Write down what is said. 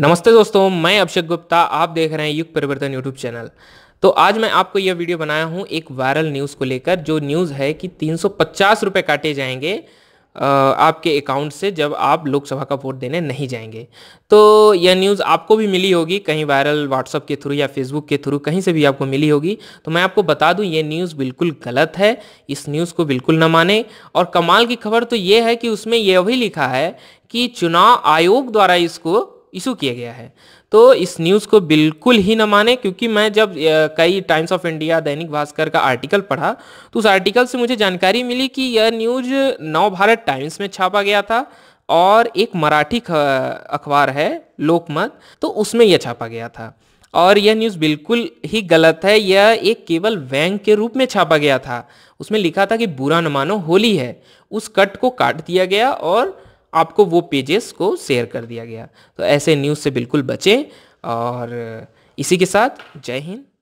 नमस्ते दोस्तों मैं अभिषेक गुप्ता आप देख रहे हैं युग परिवर्तन यूट्यूब चैनल तो आज मैं आपको यह वीडियो बनाया हूं एक वायरल न्यूज़ को लेकर जो न्यूज़ है कि तीन सौ काटे जाएंगे आपके अकाउंट से जब आप लोकसभा का वोट देने नहीं जाएंगे तो यह न्यूज़ आपको भी मिली होगी कहीं वायरल व्हाट्सअप के थ्रू या फेसबुक के थ्रू कहीं से भी आपको मिली होगी तो मैं आपको बता दूं ये न्यूज़ बिल्कुल गलत है इस न्यूज़ को बिल्कुल ना माने और कमाल की खबर तो ये है कि उसमें यह भी लिखा है कि चुनाव आयोग द्वारा इसको इशू किया गया है तो इस न्यूज़ को बिल्कुल ही न माने क्योंकि मैं जब कई टाइम्स ऑफ इंडिया दैनिक भास्कर का आर्टिकल पढ़ा तो उस आर्टिकल से मुझे जानकारी मिली कि यह न्यूज नव भारत टाइम्स में छापा गया था और एक मराठी अखबार है लोकमत तो उसमें यह छापा गया था और यह न्यूज़ बिल्कुल ही गलत है यह एक केवल वैंग के रूप में छापा गया था उसमें लिखा था कि बुरा न मानो होली है उस कट को काट दिया गया और आपको वो पेजेस को शेयर कर दिया गया तो ऐसे न्यूज़ से बिल्कुल बचें और इसी के साथ जय हिंद